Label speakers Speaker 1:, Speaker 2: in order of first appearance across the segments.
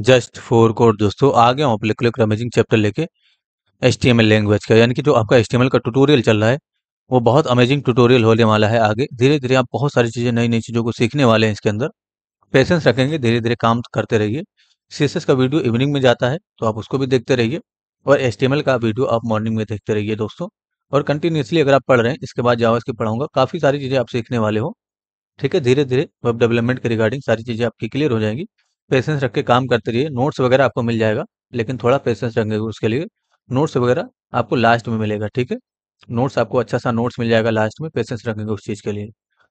Speaker 1: just four code दोस्तों आ गया हूँ क्लिक अमेजिंग चैप्टर लेके एच लैंग्वेज का यानी कि जो आपका एच का ट्यूटोरियल चल रहा है वो बहुत अमेजिंग ट्यूटोरियल होने वाला है आगे धीरे धीरे आप बहुत सारी चीज़ें नई नई चीज़ों को सीखने वाले हैं इसके अंदर पेशेंस रखेंगे धीरे धीरे काम करते रहिए सी का वीडियो इवनिंग में जाता है तो आप उसको भी देखते रहिए और एच का वीडियो आप मॉर्निंग में देखते रहिए दोस्तों और कंटिन्यूसली अगर आप पढ़ रहे हैं इसके बाद जावाज की पढ़ाऊंगा काफ़ी सारी चीज़ें आप सीखने वाले हो ठीक है धीरे धीरे वेब डेवलपमेंट के रिगार्डिंग सारी चीज़ें आपकी क्लियर हो जाएंगी पेशेंस रख के काम करते रहिए नोट्स वगैरह आपको मिल जाएगा लेकिन थोड़ा पेशेंस रखेंगे उसके लिए नोट्स वगैरह आपको लास्ट में मिलेगा ठीक है नोट्स आपको अच्छा सा नोट्स मिल जाएगा लास्ट में पेशेंस रखेंगे उस चीज़ के लिए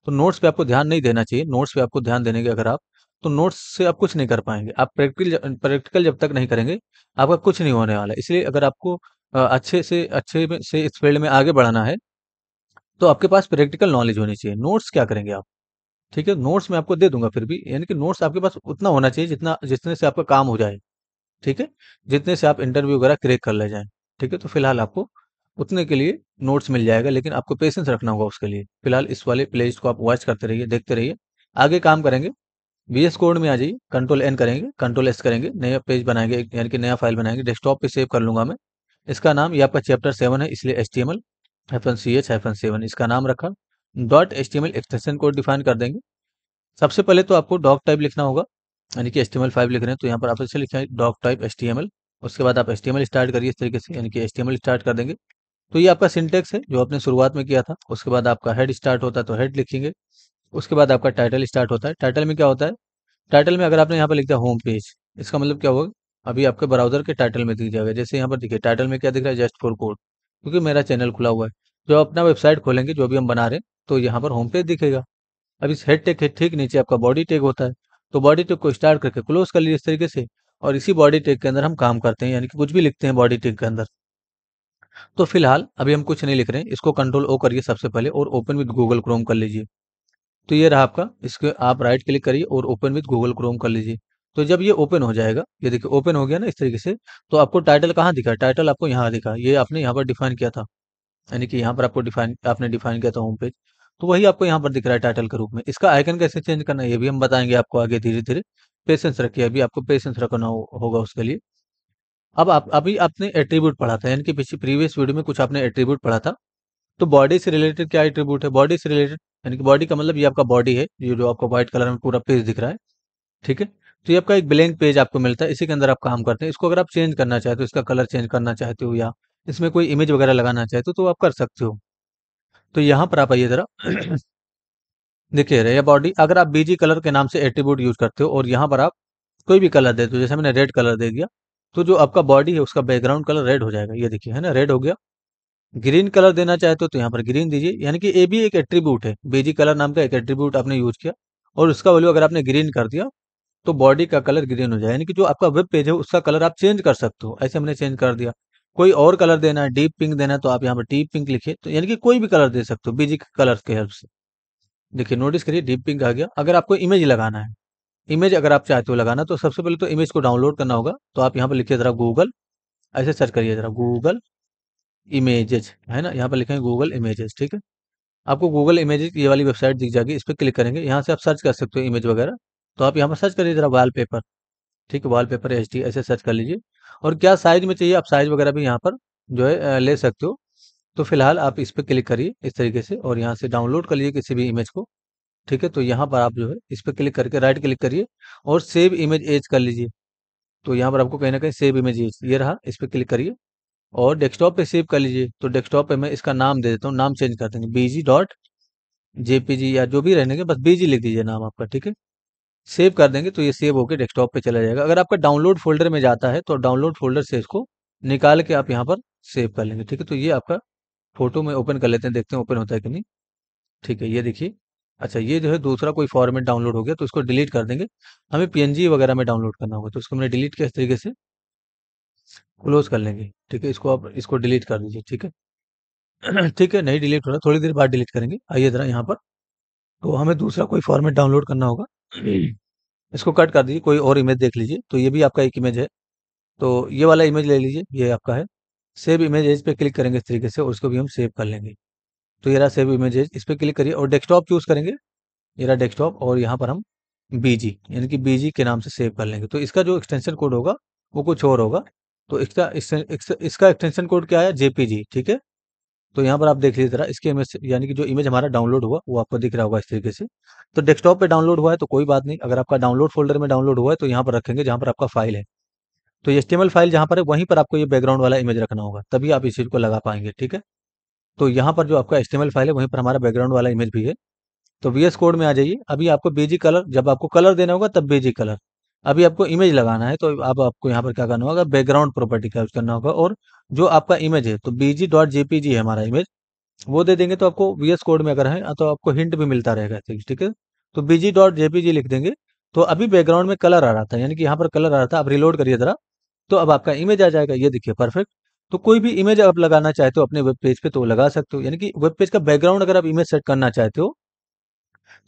Speaker 1: तो नोट्स पे आपको ध्यान नहीं देना चाहिए नोट्स पे आपको ध्यान देने के अगर आप तो नोट्स से आप कुछ नहीं कर पाएंगे आप प्रैक्टिकल प्रैक्टिकल जब तक नहीं करेंगे आपका कुछ नहीं होने वाला इसलिए अगर आपको अच्छे से अच्छे से इस फील्ड में आगे बढ़ाना है तो आपके पास प्रैक्टिकल नॉलेज होनी चाहिए नोट्स क्या करेंगे आप ठीक है नोट्स मैं आपको दे दूंगा फिर भी यानी कि नोट्स आपके पास उतना होना चाहिए जितना जितने से आपका काम हो जाए ठीक है जितने से आप इंटरव्यू वगैरह क्रेक कर ले जाए ठीक है तो फिलहाल आपको उतने के लिए नोट्स मिल जाएगा लेकिन आपको पेशेंस रखना होगा उसके लिए फिलहाल इस वाले प्ले को आप वॉच करते रहिए देखते रहिए आगे काम करेंगे बी एस कोड में आ जाइए कंट्रोल एन करेंगे कंट्रोल एस करेंगे नया पेज बनाएंगे यानी कि नया फाइल बनाएंगे डेस्कटॉप पे सेव कर लूंगा मैं इसका नाम ये आपका चैप्टर सेवन है इसलिए H T M L hyphen C H hyphen seven इसका नाम रखा dot S L extension code define कर देंगे सबसे पहले तो आपको डॉक टाइप लिखना होगा यानी कि एस एल फाइव लिख रहे हैं तो यहाँ पर आप लिखा लिखें डॉक टाइप एल उसके बाद आप एल स्टार्ट करिए इस तरीके से यानी कि एच स्टार्ट कर देंगे तो ये आपका सिंटेक्स है जो आपने शुरुआत में किया था उसके बाद आपका हेड स्टार्ट होता है तो हेड लिखेंगे उसके बाद आपका टाइटल स्टार्ट होता है टाइटल में क्या होता है टाइटल में अगर आपने यहाँ पर लिखा होम पेज इसका मतलब क्या होगा अभी आपके ब्राउजर के टाइटल में दिख जाएगा जैसे यहाँ पर देखिए टाइटल में क्या दिख रहा है जस्ट फॉर कोड क्योंकि मेरा चैनल खुला हुआ है जो अपना वेबसाइट खोलेंगे जो भी हम बना रहे हैं तो यहाँ पर होम पेज दिखेगा अब इस हेड टेक के ठीक नीचे आपका बॉडी टेक होता है तो बॉडी टेक को स्टार्ट करके क्लोज कर लीजिए इस तरीके से और इसी बॉडी टेक के अंदर हम काम करते हैं यानी कि कुछ भी लिखते हैं बॉडी टेक के अंदर तो फिलहाल अभी हम कुछ नहीं लिख रहे हैं इसको कंट्रोल ओ करिए सबसे पहले और ओपन विद गूगल क्रोम कर लीजिए तो ये रहा आपका इसके आप राइट क्लिक करिए और ओपन विद गूगल क्रोम कर लीजिए तो जब ये ओपन हो जाएगा ये देखिए ओपन हो गया ना इस तरीके से तो आपको टाइटल कहाँ दिखा टाइटल आपको यहाँ दिखा ये आपने यहाँ पर डिफाइन किया था यानी कि यहाँ पर आपको डिफाइन आपने डिफाइन किया था होम पेज तो वही आपको यहाँ पर दिख रहा है टाइटल के रूप में इसका आइकन कैसे चेंज करना है ये भी हम बताएंगे आपको आगे धीरे धीरे पेशेंस रखिए अभी आपको पेशेंस रखना हो, होगा उसके लिए अब आप अभी आपने एट्रीब्यूट पढ़ा था यानी कि पिछले प्रीवियस वीडियो में कुछ आपने एट्रीब्यूट पढ़ा था तो बॉडी से रिलेटेड क्या एट्रीब्यूट है बॉडी से रिलेटेड यानी कि बॉडी का मतलब ये आपका बॉडी है ये जो आपका व्हाइट कलर में पूरा पेज दिख रहा है ठीक है तो ये आपका एक ब्लैंक पेज आपको मिलता है इसी के अंदर आप काम करते हैं इसको अगर आप चेंज करना चाहते हो इसका कलर चेंज करना चाहते हो या इसमें कोई इमेज वगैरह लगाना चाहते हो तो आप कर सकते हो तो यहाँ पर आप आइए जरा देखिए रे बॉडी अगर आप बीजी कलर के नाम से एट्रीब्यूट यूज करते हो और यहाँ पर आप कोई भी कलर दे दो जैसे मैंने रेड कलर दे दिया तो जो आपका बॉडी है उसका बैकग्राउंड कलर रेड हो जाएगा ये देखिए है ना रेड हो गया ग्रीन कलर देना चाहते हो तो, तो यहाँ पर ग्रीन दीजिए यानी कि ये भी एक एट्रीब्यूट है बेजी कलर नाम का एक एट्रीब्यूट आपने यूज किया और उसका वैल्यू अगर आपने ग्रीन कर दिया तो बॉडी का कलर ग्रीन हो जाए यानी कि जो आपका वेब पेज है उसका कलर आप चेंज कर सकते हो ऐसे हमने चेंज कर दिया कोई और कलर देना है डीप पिंक देना है तो आप यहाँ पर डीप पिंक लिखिए तो यानी कि कोई भी कलर दे सकते हो बीजी कलर के हेल्प से देखिए नोटिस करिए डीप पिंक आ गया अगर आपको इमेज लगाना है इमेज अगर आप चाहते हो लगाना तो सबसे पहले तो इमेज को डाउनलोड करना होगा तो आप यहाँ पर लिखिए जरा गूगल ऐसे सर्च करिए जरा गूगल इमेजेज है ना यहाँ पर लिखेंगे गूगल इमेजेज ठीक है आपको गूगल इमेज ये वाली वेबसाइट दिख जाएगी इस पर क्लिक करेंगे यहाँ से आप सर्च कर सकते हो इमेज वगैरह तो आप यहाँ पर सर्च करिए जरा वाल पेपर ठीक है वाल पेपर एच डी ऐसे सर्च कर लीजिए और क्या साइज में चाहिए आप साइज वगैरह भी यहाँ पर जो है ले सकते हो तो फिलहाल आप इस पर क्लिक करिए इस तरीके से और यहाँ से डाउनलोड कर लीजिए किसी भी इमेज को ठीक है तो यहाँ पर आप जो है इस पर क्लिक करके राइट क्लिक करिए और सेव इमेज एज कर लीजिए तो यहाँ पर आपको कहीं ना कहीं सेव इमेज एज ये रहा इस पर क्लिक करिए और डेस्कटॉप पे सेव कर लीजिए तो डेस्कटॉप पे मैं इसका नाम दे देता हूँ नाम चेंज कर देंगे बीजी डॉट जेपीजी या जो भी रहने के बस बीजी लिख दीजिए नाम आपका ठीक है सेव कर देंगे तो ये सेव होकर डेस्कटॉप पे चला जाएगा अगर आपका डाउनलोड फोल्डर में जाता है तो डाउनलोड फोल्डर से इसको निकाल के आप यहाँ पर सेव कर लेंगे ठीक है तो ये आपका फोटो में ओपन कर लेते हैं देखते हैं ओपन होता है कि नहीं ठीक है ये देखिए अच्छा ये जो है दूसरा कोई फॉर्मेट डाउनलोड हो गया तो इसको डिलीट कर देंगे हमें पी वगैरह में डाउनलोड करना होगा तो इसको हमने डिलीट किया तरीके से क्लोज कर लेंगे ठीक है इसको आप इसको डिलीट कर दीजिए ठीक है ठीक है नहीं डिलीट हो रहा थोड़ी देर बाद डिलीट करेंगे आइए जरा यहाँ पर तो हमें दूसरा कोई फॉर्मेट डाउनलोड करना होगा इसको कट कर दीजिए कोई और इमेज देख लीजिए तो ये भी आपका एक इमेज है तो ये वाला इमेज ले लीजिए ये आपका है सेव इमेज एज पे क्लिक करेंगे इस तरीके से और उसको भी हम सेव कर लेंगे तो ये रहा सेव इमेज एज इस पर क्लिक करिए और डेस्कटॉप चूज़ करेंगे ये रहा डेस्कटॉप और यहाँ पर हम बीजी यानी कि बीजी के नाम से सेव कर लेंगे तो इसका जो एक्सटेंशन कोड होगा वो कुछ और होगा तो इसका इसका एक्सटेंशन कोड क्या है जेपीजी ठीक है तो यहाँ पर आप देख लीजिए जरा इसके इमेज यानी कि जो इमेज हमारा डाउनलोड हुआ वो आपको दिख रहा होगा इस तरीके से तो डेस्कटॉप पे डाउनलोड हुआ है तो कोई बात नहीं अगर आपका डाउनलोड फोल्डर में डाउनलोड हुआ है तो यहाँ पर रखेंगे जहाँ पर आपका फाइल है तो एस फाइल जहाँ पर है वहीं पर आपको ये बैकग्राउंड वाला इमेज रखना होगा तभी आप इस चीज़ को लगा पाएंगे ठीक है तो यहाँ पर जो आपका एस फाइल है वहीं पर हमारा बैकग्राउंड वाला इमेज भी है तो वी कोड में आ जाइए अभी आपको बेजी कलर जब आपको कलर देना होगा तब बेजी कलर अभी आपको इमेज लगाना है तो आप आपको यहाँ पर क्या करना होगा बैकग्राउंड प्रॉपर्टी का यूज करना होगा और जो आपका इमेज है तो बीजी डॉट जेपीजी है हमारा इमेज वो दे देंगे तो आपको वीएस कोड में अगर है तो आपको हिंट भी मिलता रहेगा ठीक है तो बीजी डॉट जेपीजी लिख देंगे तो अभी बैकग्राउंड में कलर आ रहा था यानी कि यहाँ पर कलर आ रहा था आप रिलोड करिए जरा तो अब आपका इमेज आ जाएगा ये देखिए परफेक्ट तो कोई भी इमेज आप लगाना चाहते हो अपने वेब पेज पे तो लगा सकते हो यानी कि वेब पेज का बैकग्राउंड अगर आप इमेज सेट करना चाहते हो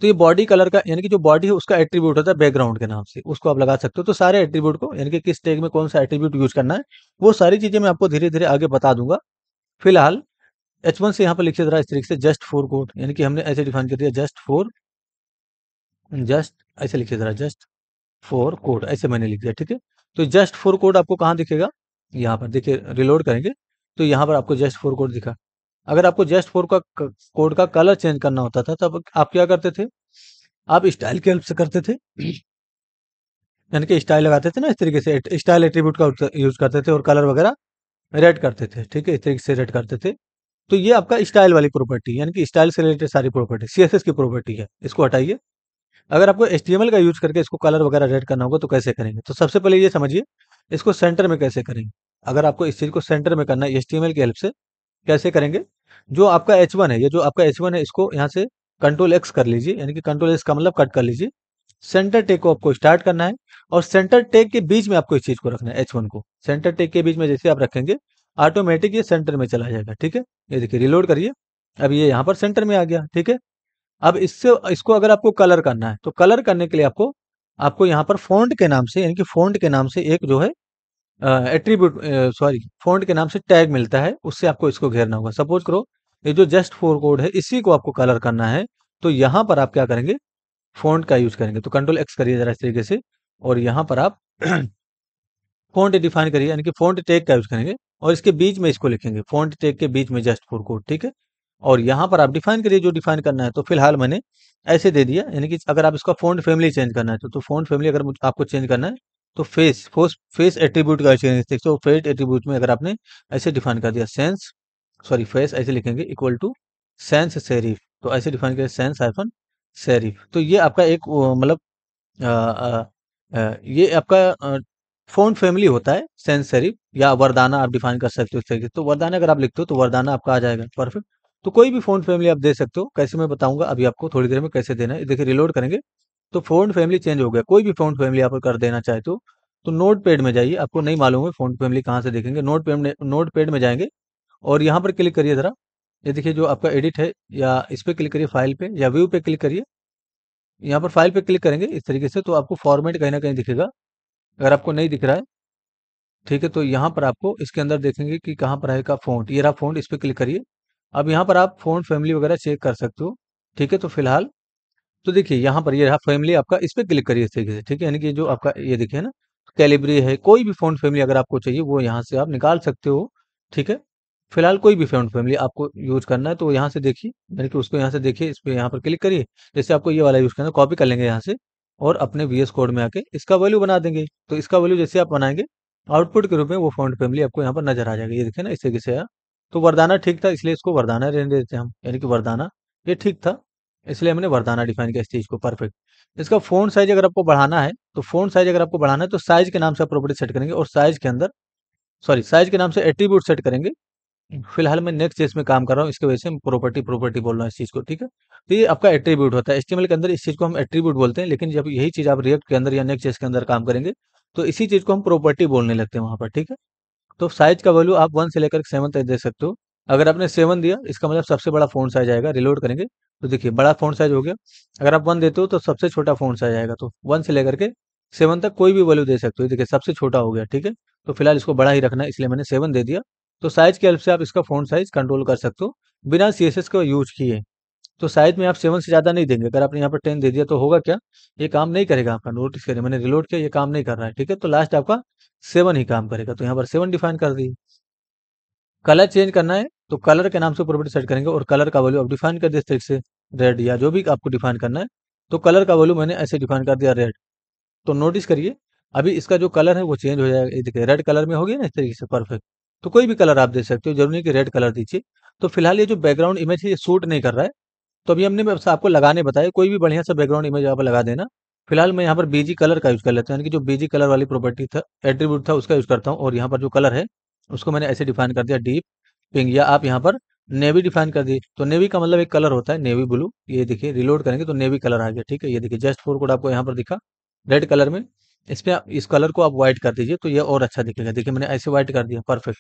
Speaker 1: तो ये बॉडी कलर का यानी कि जो बॉडी है उसका एट्रीब्यूट होता है बैकग्राउंड के नाम से उसको आप लगा सकते हो तो सारे एट्रीब्यूट को यानी कि किस टैग में कौन सा एट्रीब्यूट यूज करना है वो सारी चीजें मैं आपको धीरे धीरे आगे बता दूंगा फिलहाल एच वन से यहाँ पर लिखे जा इस तरीके से जस्ट फोर कोड यानी कि हमने ऐसे डिफाइन कर दिया जस्ट फोर जस्ट ऐसे लिखे जा जस्ट फोर कोड ऐसे मैंने लिख दिया ठीक है तो जस्ट फोर कोड आपको कहाँ दिखेगा यहाँ पर देखिए रिलोड करेंगे तो यहाँ पर आपको जस्ट फोर कोड दिखा अगर आपको जस्ट फोर का कोड का कलर चेंज करना होता था तब आप क्या करते थे आप स्टाइल की हेल्प से करते थे यानी कि स्टाइल लगाते थे ना इस तरीके से स्टाइल एट्रीब्यूट का यूज करते थे और कलर वगैरह रेड करते थे ठीक है इस तरीके से रेड करते थे तो ये आपका स्टाइल वाली प्रॉपर्टी यानी कि स्टाइल से रिलेटेड सारी प्रॉपर्टी सीएसएस की प्रॉपर्टी है इसको हटाइए अगर आपको एच का यूज करके इसको कलर वगैरह रेड करना होगा तो कैसे करेंगे तो सबसे पहले ये समझिए इसको सेंटर में कैसे करेंगे अगर आपको इस चीज़ को सेंटर में करना है एच की हेल्प से कैसे करेंगे जो आपका एच वन है ये जो आपका एच वन है इसको यहाँ से कंट्रोल एक्स कर लीजिए यानी कि कंट्रोल एक्स का मतलब कट कर लीजिए सेंटर टेक को आपको स्टार्ट करना है और सेंटर टेक के बीच में आपको इस चीज को रखना है एच वन को सेंटर टेक के बीच में जैसे आप रखेंगे ऑटोमेटिक ये सेंटर में चला जाएगा ठीक है ये देखिए रिलोड करिए अब ये यहाँ पर सेंटर में आ गया ठीक है अब इससे इसको अगर आपको कलर करना है तो कलर करने के लिए आपको आपको यहाँ पर फोन्ट के नाम से यानी कि फोन्ट के नाम से एक जो है एट्रीब्यूट सॉरी फॉन्ट के नाम से टैग मिलता है उससे आपको इसको घेरना होगा सपोज करो ये जो जस्ट फोर कोड है इसी को आपको कलर करना है तो यहाँ पर आप क्या करेंगे फॉन्ट का यूज करेंगे तो कंट्रोल एक्स करिए जरा इस तरीके से और यहाँ पर आप फॉन्ट डिफाइन करिए यानी कि फॉन्ट टैग का यूज करेंगे और इसके बीच में इसको लिखेंगे फॉन्ट टैग के बीच में जस्ट फोर कोड ठीक है और यहाँ पर आप डिफाइन करिए जो डिफाइन करना है तो फिलहाल मैंने ऐसे दे दिया यानी कि अगर आप इसका फॉन्ट फैमिली चेंज करना है तो, तो फॉन्ट फैमिली अगर आपको चेंज करना है तो फेस फोर्स फेस एट्रीब्यूट का चेंज देखते हो फेस एट्रीब्यूट में अगर आपने ऐसे डिफाइन कर दिया सेंस सॉरी फेस ऐसे लिखेंगे इक्वल टू सेंस सेरिफ तो ऐसे डिफाइन किया सेंस आइफन सेरिफ तो ये आपका एक मतलब ये आपका फोन फैमिली होता है सेंस सेरिफ या वरदाना आप डिफाइन कर सकते हो इस तरीके से तो वरदाना अगर आप लिखते हो तो वरदाना आपका आ जाएगा परफेक्ट तो कोई भी फोन फैमिली आप दे सकते हो कैसे मैं बताऊंगा अभी आपको थोड़ी देर में कैसे देना है देखिए रिलोड करेंगे तो फोन फैमिली चेंज हो गया कोई भी फोन फैमिली आप कर देना चाहे तो तो नोट पैड में जाइए आपको नहीं मालूम है फोन फैमिली कहाँ से देखेंगे नोट पैड नोट पैड में जाएंगे और यहाँ पर क्लिक करिए ज़रा ये देखिए जो आपका एडिट है या इस पर क्लिक करिए फाइल पे या व्यू पे क्लिक करिए यहाँ पर फाइल पे क्लिक करेंगे इस तरीके से तो आपको फॉर्मेट कहीं ना कहीं दिखेगा अगर आपको नहीं दिख रहा है ठीक है तो यहाँ पर आपको इसके अंदर देखेंगे कि कहाँ पर आएगा फोन ये रहा फोन इस पर क्लिक करिए अब यहाँ पर आप फोन फैमिली वगैरह चेक कर सकते हो ठीक है तो फिलहाल तो देखिए यहाँ पर ये रहा फैमिली आपका इस पर क्लिक करिए इस तरीके से ठीक है यानी कि जो आपका ये देखिए ना कैलिब्री है कोई भी फोन फैमिली अगर आपको चाहिए वो यहाँ से आप निकाल सकते हो ठीक है फिलहाल कोई भी फोन फैमिली आपको यूज करना है तो यहाँ से देखिए यानी कि उसको यहाँ से देखिए इस पर यहाँ पर क्लिक करिए जैसे आपको ये वाला यूज करना है कॉपी कर लेंगे यहाँ से और अपने वी कोड में आके इसका वैल्यू बना देंगे तो इसका वैल्यू जैसे आप बनाएंगे आउटपुट के रूप में वो फोन फैमिली आपको यहाँ पर नजर आ जाएगा ये देखिए ना इस तरीके से तो वरदाना ठीक था इसलिए इसको वरदाना रहने देते हम यानी कि वरदाना ये ठीक था इसलिए हमने वरदाना डिफाइन किया इस चीज को परफेक्ट इसका फोन साइज अगर आपको बढ़ाना है तो फोन साइज अगर आपको बढ़ाना है तो साइज के नाम से प्रॉपर्टी सेट करेंगे और साइज के अंदर सॉरी साइज के नाम से एट्रीब्यूट सेट करेंगे फिलहाल मैं नेक्स्ट चीज में काम कर रहा हूँ इसके वजह से प्रॉपर्टी प्रॉपर्टी बोल रहा हूँ इस चीज को ठीक है तो ये आपका एट्रीब्यूट होता है एस्टिमल के अंदर इस चीज को हम एट्रीब्यूट बोलते हैं लेकिन जब यही चीज आप रिएक्ट के अंदर या नेक्स्ट चीज के अंदर काम करेंगे तो इसी चीज को हम प्रॉपर्टी बोलने लगते हैं वहां पर ठीक है तो साइज का वैल्यू आप वन से लेकर सेवन तक दे सकते हो अगर आपने सेवन दिया इसका मतलब सबसे बड़ा फोन साइज आएगा रिलोड करेंगे तो देखिए बड़ा फोन साइज हो गया अगर आप वन देते हो तो सबसे छोटा फोन साइज आएगा तो वन से लेकर के सेवन तक कोई भी वैल्यू दे सकते हो देखिए सबसे छोटा हो गया ठीक है तो फिलहाल इसको बड़ा ही रखना इसलिए मैंने सेवन दे दिया तो साइज के हेल्प से आप इसका फोन साइज कंट्रोल कर सकते हो बिना सी को यूज किए तो साइज में आप सेवन से ज़्यादा नहीं देंगे अगर आपने यहाँ पर टेन दे दिया तो होगा क्या ये काम नहीं करेगा आपका नोटिस करें मैंने रिलोड किया ये काम नहीं कर रहा है ठीक है तो लास्ट आपका सेवन ही काम करेगा तो यहाँ पर सेवन डिफाइन कर दिए कलर चेंज करना है तो कलर के नाम से प्रॉपर्टी सेट करेंगे और कलर का वैल्यू आप डिफाइन कर दिए तरीके से रेड या जो भी आपको डिफाइन करना है तो कलर का वैल्यू मैंने ऐसे डिफाइन कर दिया रेड तो नोटिस करिए अभी इसका जो कलर है वो चेंज हो जाएगा ये देखिए रेड कलर में हो गया ना इस तरीके से परफेक्ट तो कोई भी कलर आप दे सकते हो जरूरी कि रेड कलर दीजिए तो फिलहाल ये जो बैकग्राउंड इमेज है ये सूट नहीं कर रहा है तो अभी हमने आपको लगाने बताया कोई भी बढ़िया सा बैकग्राउंड इमेज आप लगा देना फिलहाल मैं यहाँ पर बीजी कलर का यूज कर लेता हूँ यानी कि जो बीजी कलर वाली प्रॉपर्टी था एट्रीब्यूट था उसका यूज करता हूँ और यहाँ पर जो कलर है उसको मैंने ऐसे डिफाइन कर दिया डीप पिंक या आप यहाँ पर नेवी डिफाइन कर दिए तो नेवी का मतलब एक कलर होता है नेवी ब्लू ये देखिए रिलोड करेंगे तो नेवी कलर आ गया ठीक है ये देखिए जस्ट फोर कोड आपको यहाँ पर दिखा रेड कलर में इस पर इस कलर को आप व्हाइट कर दीजिए तो ये और अच्छा दिखेगा देखिए मैंने ऐसे व्हाइट कर दिया परफेक्ट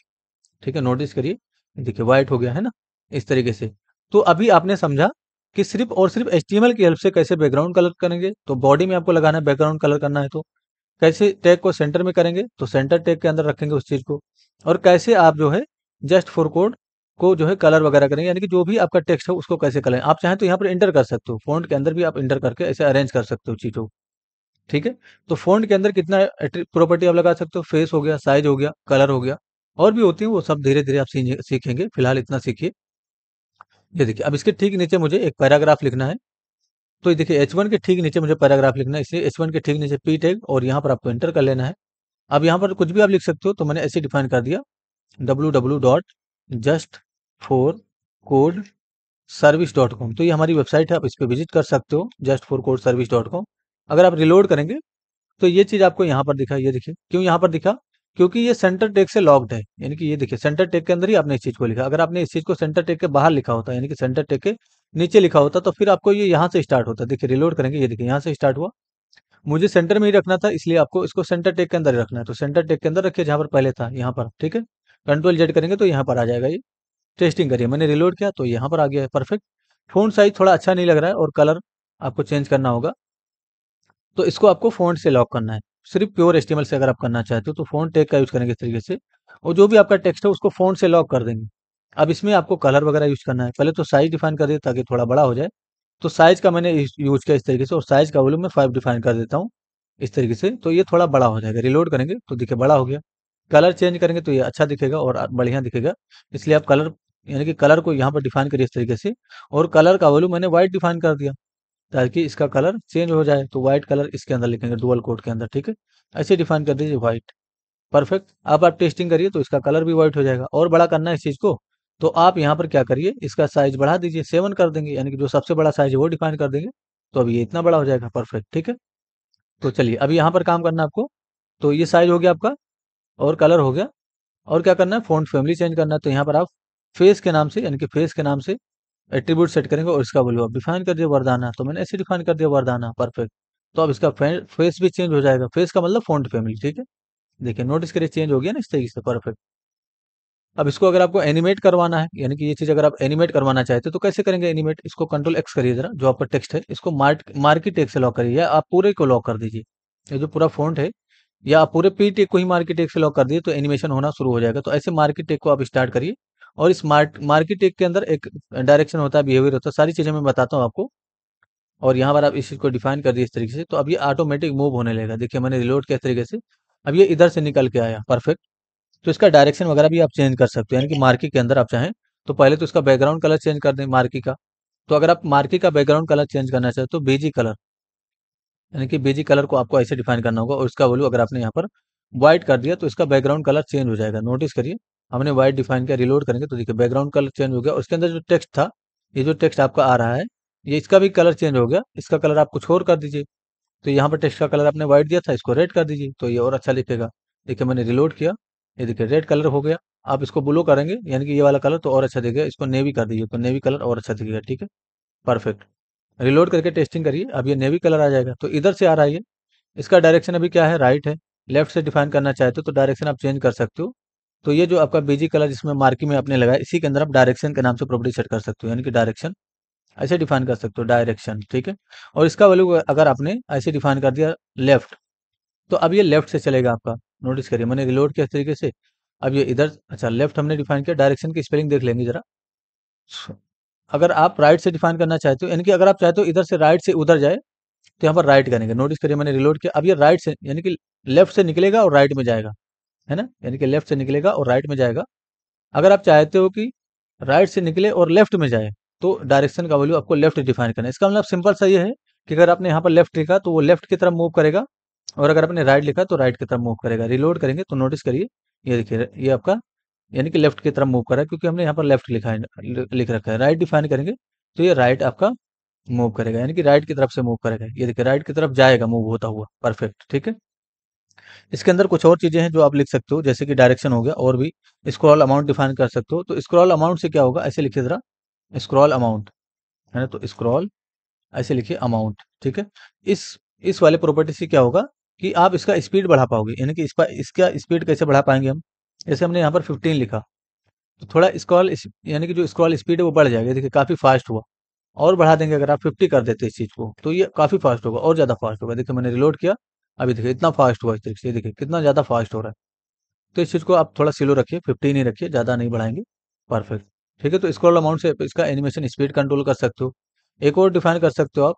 Speaker 1: ठीक है नोटिस करिए देखिए व्हाइट हो गया है ना इस तरीके से तो अभी आपने समझा कि सिर्फ और सिर्फ एच की हेल्प से कैसे बैकग्राउंड कलर करेंगे तो बॉडी में आपको लगाना है बैकग्राउंड कलर करना है तो कैसे टैग को सेंटर में करेंगे तो सेंटर टैग के अंदर रखेंगे उस चीज़ को और कैसे आप जो है जस्ट फोर कोड को जो है कलर वगैरह करेंगे यानी कि जो भी आपका टेक्स्ट है उसको कैसे करें आप चाहें तो यहाँ पर इंटर कर सकते हो फोन के अंदर भी आप इंटर करके ऐसे अरेंज कर सकते हो चीज़ों को ठीक है तो फोन के अंदर कितना प्रॉपर्टी आप लगा सकते हो फेस हो गया साइज हो गया कलर हो गया और भी होती है वो सब धीरे धीरे आप सीखेंगे फिलहाल इतना सीखिए ये देखिए अब इसके ठीक नीचे मुझे एक पैराग्राफ लिखना है तो ये देखिए एच वन के ठीक नीचे मुझे पैराग्राफ लिखना है इसलिए एच वन के ठीक नीचे पी टैग और यहाँ पर आपको एंटर कर लेना है अब यहाँ पर कुछ भी आप लिख सकते हो तो मैंने ऐसे डिफाइन कर दिया www.justforcodeservice.com तो ये हमारी वेबसाइट है आप इस पर विजिट कर सकते हो just for code service dot com अगर आप रिलोड करेंगे तो ये चीज़ आपको यहाँ पर दिखा ये देखिए क्यों यहाँ पर दिखा क्योंकि ये सेंटर टेक से लॉक्ड है यानी कि ये देखिए सेंटर टेक के अंदर ही आपने इस चीज़ को लिखा अगर आपने इस चीज़ को सेंटर टेक के बाहर लिखा होता यानी कि सेंटर टेक के नीचे लिखा होता तो फिर आपको ये यहाँ से स्टार्ट होता देखिए रिलोड करेंगे ये देखिए यहाँ से स्टार्ट हुआ मुझे सेंटर में ही रखना था इसलिए आपको इसको सेंटर टेक के अंदर रखना है तो सेंटर टेक के अंदर रखिए जहाँ पर पहले था यहाँ पर ठीक है कंट्रोल जेड करेंगे तो यहाँ पर आ जाएगा ये टेस्टिंग करिए मैंने रिलोड किया तो यहाँ पर आ गया है परफेक्ट फोन साइज़ थोड़ा अच्छा नहीं लग रहा है और कलर आपको चेंज करना होगा तो इसको आपको फोन से लॉक करना है सिर्फ प्योर एस्टिमल से अगर आप करना चाहते हो तो फोन टेक का यूज़ करेंगे इस तरीके से और जो भी आपका टेक्स्ट है उसको फोन से लॉक कर देंगे अब इसमें आपको कलर वगैरह यूज़ करना है पहले तो साइज़ डिफाइन कर दिया ताकि थोड़ा बड़ा हो जाए तो साइज़ का मैंने यूज़ किया इस तरीके से और साइज़ का वॉल्यूम मैं फाइव डिफाइन कर देता हूँ इस तरीके से तो ये थोड़ा बड़ा हो जाएगा रिलोड करेंगे तो देखिए बड़ा हो गया कलर चेंज करेंगे तो ये अच्छा दिखेगा और बढ़िया दिखेगा इसलिए आप कलर यानी कि कलर को यहाँ पर डिफाइन करिए इस तरीके से और कलर का वैल्यू मैंने व्हाइट डिफाइन कर दिया ताकि इसका कलर चेंज हो जाए तो व्हाइट कलर इसके अंदर लिखेंगे डुअल कोड के अंदर ठीक है ऐसे डिफाइन कर दीजिए व्हाइट परफेक्ट अब आप टेस्टिंग करिए तो इसका कलर भी व्हाइट हो जाएगा और बड़ा करना है इस चीज़ को तो आप यहाँ पर क्या करिए इसका साइज बढ़ा दीजिए सेवन कर देंगे यानी कि जो सबसे बड़ा साइज है वो डिफाइन कर देंगे तो अब ये इतना बड़ा हो जाएगा परफेक्ट ठीक है तो चलिए अब यहाँ पर काम करना आपको तो ये साइज हो गया आपका और कलर हो गया और क्या करना है फ़ॉन्ट फैमिली चेंज करना है तो यहाँ पर आप फेस के नाम से यानी कि फेस के नाम से एट्रीब्यूट सेट करेंगे और इसका वैल्यू आप डिफाइन कर दिया वरदाना तो मैंने ऐसे डिफाइन कर दिया वरदाना परफेक्ट तो अब इसका फेस भी चेंज हो जाएगा फेस का मतलब फ़ॉन्ट फैमिली ठीक है देखिए नोटिस करिए चेंज हो गया ना इस तरीके से परफेक्ट अब इसको अगर आपको एनिमेट करवाना है यानी कि ये चीज़ अगर आप एनिमेट करवाना चाहते हो तो कैसे करेंगे एनिमेट इसको कंट्रोल एक्स करिए जरा जो आपका टेक्स्ट है इसको मार्क मार्की टेक्स से लॉक करिए आप पूरे को लॉक कर दीजिए ये जो पूरा फॉन्ट है या आप पूरे पी टेक को ही मार्केट टेक से लॉक कर दिए तो एनिमेशन होना शुरू हो जाएगा तो ऐसे मार्केट टेक को आप स्टार्ट करिए और इस मार्केट टेक के अंदर एक डायरेक्शन होता है बिहेवियर होता है सारी चीज़ें मैं बताता हूँ आपको और यहाँ पर आप इस चीज़ को डिफाइन कर दिए इस तरीके से तो अब ये ऑटोमेटिक मूव होने लगेगा देखिए मैंने रिलोड किया इस तरीके से अब ये इधर से निकल के आया परफेक्ट तो इसका डायरेक्शन वगैरह भी आप चेंज कर सकते हो यानी कि मार्की के अंदर आप चाहें तो पहले तो इसका बैकग्राउंड कलर चेंज कर दें मार्की का तो अगर आप मार्की का बैकग्राउंड कलर चेंज करना चाहते हो तो बेजी कलर यानी कि बेजी कलर को आपको ऐसे डिफाइन करना होगा और इसका वैल्यू अगर आपने यहाँ पर व्हाइट कर दिया तो इसका बैकग्राउंड कलर चेंज हो जाएगा नोटिस करिए हमने व्हाइट डिफाइन किया रिलोड करेंगे तो देखिए बैकग्राउंड कलर चेंज हो गया उसके अंदर जो टेक्स्ट था ये जो टेक्स्ट आपका आ रहा है ये इसका भी कलर चेंज हो गया इसका कलर आप कुछ और कर दीजिए तो यहाँ पर टेक्स्ट का कलर आपने व्हाइट दिया था इसको रेड कर दीजिए तो ये और अच्छा लिखेगा देखिए मैंने रिलोड किया ये देखिए रेड कलर हो गया आप इसको ब्लू करेंगे यानी कि ये वाला कलर तो और अच्छा दिखेगा इसको नेवी कर दीजिए तो नेवी कलर और अच्छा दिखेगा ठीक है परफेक्ट रिलोड करके टेस्टिंग करिए अब ये नेवी कलर आ जाएगा तो इधर से आ रहा है ये इसका डायरेक्शन अभी क्या है राइट है लेफ्ट से डिफाइन करना चाहते हो तो डायरेक्शन आप चेंज कर सकते हो तो ये जो आपका बीजी कलर जिसमें मार्की में आपने लगाया इसी के अंदर आप डायरेक्शन के नाम से प्रॉपर्टी सेट कर सकते हो यानी कि डायरेक्शन ऐसे डिफाइन कर सकते हो डायरेक्शन ठीक है और इसका वैल्यू अगर आपने ऐसे डिफाइन कर दिया लेफ्ट तो अब ये लेफ्ट से चलेगा आपका नोटिस करिए मैंने रिलोड किया तरीके से अब ये इधर अच्छा लेफ्ट हमने डिफाइन किया डायरेक्शन की स्पेलिंग देख लेंगे जरा अगर आप राइट से डिफाइन करना चाहते हो तो, यानी कि अगर आप चाहते हो तो इधर से राइट से उधर जाए तो यहाँ पर राइट करेंगे नोटिस करिए मैंने रिलोड किया अब ये राइट से यानी कि लेफ्ट से निकलेगा और राइट में जाएगा है ना यानी कि लेफ्ट से निकलेगा और राइट में जाएगा अगर आप चाहते हो कि राइट से निकले और लेफ्ट में जाए तो डायरेक्शन का वैल्यू आपको लेफ्ट डिफाइन करना है इसका मतलब सिंपल सा ये है कि अगर आपने यहाँ पर लेफ्ट लिखा तो वो लेफ्ट की तरफ मूव करेगा और अगर आपने राइट लिखा तो राइट की तरफ मूव करेगा रिलोड करेंगे तो नोटिस करिए ये देखिए ये आपका यानी कि लेफ्ट की तरफ मूव करा क्योंकि हमने यहाँ पर लेफ्ट लिखा है लिख रखा है राइट डिफाइन करेंगे तो ये राइट आपका मूव करेगा यानी कि राइट की तरफ से मूव करेगा ये देखिए राइट की तरफ जाएगा मूव होता हुआ परफेक्ट ठीक है इसके अंदर कुछ और चीजें हैं जो आप लिख सकते हो जैसे कि डायरेक्शन हो गया और भी स्क्रॉल अमाउंट डिफाइन कर सकते हो तो स्क्रॉल अमाउंट से क्या होगा ऐसे लिखिए जरा स्क्रॉल अमाउंट है ना तो स्क्रॉल ऐसे लिखिए अमाउंट ठीक है इस इस वाले प्रॉपर्टी से क्या होगा कि आप इसका स्पीड बढ़ा पाओगे यानी कि इसका इसका स्पीड कैसे बढ़ा पाएंगे हम जैसे हमने यहाँ पर फिफ्टीन लिखा तो थोड़ा स्क्रॉल यानी कि जो स्क्रॉल स्पीड है वो बढ़ जाएगी देखिए काफ़ी फास्ट हुआ और बढ़ा देंगे अगर आप फिफ्टी कर देते इस चीज़ को तो ये काफ़ी फास्ट होगा और ज़्यादा फास्ट होगा देखिए मैंने रिलोड किया अभी देखिए इतना फास्ट हुआ इस तरीके से देखिए कितना ज़्यादा फास्ट हो रहा है तो इस चीज़ को आप थोड़ा स्लो रखिए फिफ्टीन ही रखिए ज़्यादा नहीं बढ़ाएंगे परफेक्ट ठीक है तो स्क्रॉल अमाउंट से इसका एनिमेशन स्पीड कंट्रोल कर सकते हो एक और डिफाइन कर सकते हो आप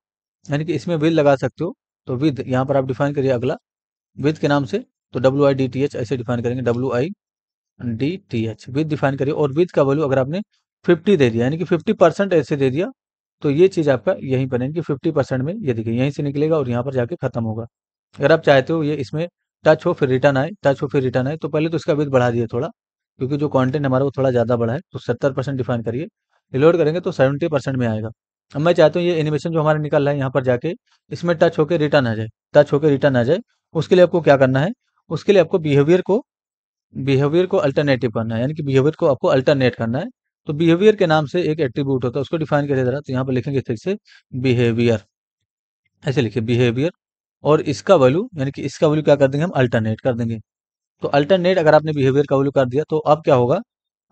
Speaker 1: यानी कि इसमें विद लगा सकते हो तो विद यहाँ पर आप डिफाइन करिए अगला विद के नाम से तो W I D T H ऐसे डिफाइन करेंगे W I D T H width define करिए और विद का वैल्यू अगर आपने 50 दे दिया यानी कि 50 परसेंट ऐसे दे दिया तो ये चीज़ आपका यहीं पर यानी कि 50 परसेंट में ये देखिए यहीं से निकलेगा और यहाँ पर जाके खत्म होगा अगर आप चाहते हो ये इसमें टच हो फिर रिटर्न आए टच हो फिर रिटर्न आए तो पहले तो इसका विद बढ़ा दिए थोड़ा क्योंकि जो कॉन्टेंट हमारा वो थोड़ा ज़्यादा बढ़ा है तो सत्तर परसेंट डिफाइन करिए रिलोड करेंगे तो सेवेंटी परसेंट में आएगा अब मैं चाहता हूँ ये एनिमेशन जो हमारा निकल रहा है यहाँ पर जाके इसमें टच होकर रिटर्न आ जाए टच होकर रिटर्न आ जाए उसके लिए आपको क्या करना है उसके लिए आपको बिहेवियर को बिहेवियर को अल्टरनेटिव करना है यानी कि बिहेवियर को आपको अल्टरनेट करना है तो बिहेवियर के नाम से एक एट्रीब्यूट होता है उसको डिफाइन करिए जरा तो यहाँ पर लिखेंगे इस तरीके से बिहेवियर ऐसे लिखिए बिहेवियर और इसका वैल्यू यानी कि इसका वैल्यू क्या कर देंगे हम अल्टरनेट कर देंगे तो अल्टरनेट अगर आपने बिहेवियर का वैल्यू कर दिया तो अब क्या होगा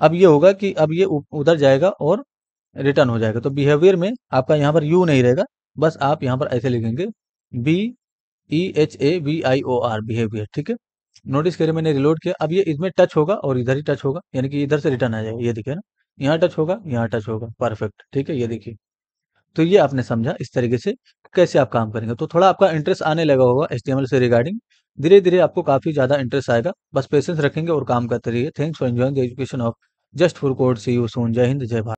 Speaker 1: अब ये होगा कि अब ये उधर जाएगा और रिटर्न हो जाएगा तो बिहेवियर में आपका यहाँ पर यू नहीं रहेगा बस आप यहाँ पर ऐसे लिखेंगे B E H A V I O R behaviour ठीक है नोटिस करिए मैंने रिलोड किया अब ये इसमें टच होगा और इधर ही टच होगा यानी कि इधर से रिटर्न आ जाएगा ये देखिए ना यहाँ टच होगा यहाँ टच होगा परफेक्ट ठीक है ये देखिए तो ये आपने समझा इस तरीके से कैसे आप काम करेंगे तो थोड़ा आपका इंटरेस्ट आने लगा होगा एस से रिगार्डिंग धीरे धीरे आपको काफी ज्यादा इंटरेस्ट आएगा बस पेशेंस रखेंगे और काम करते रहिए thanks for enjoying the education of just for court see you soon जय हिंद जय भारत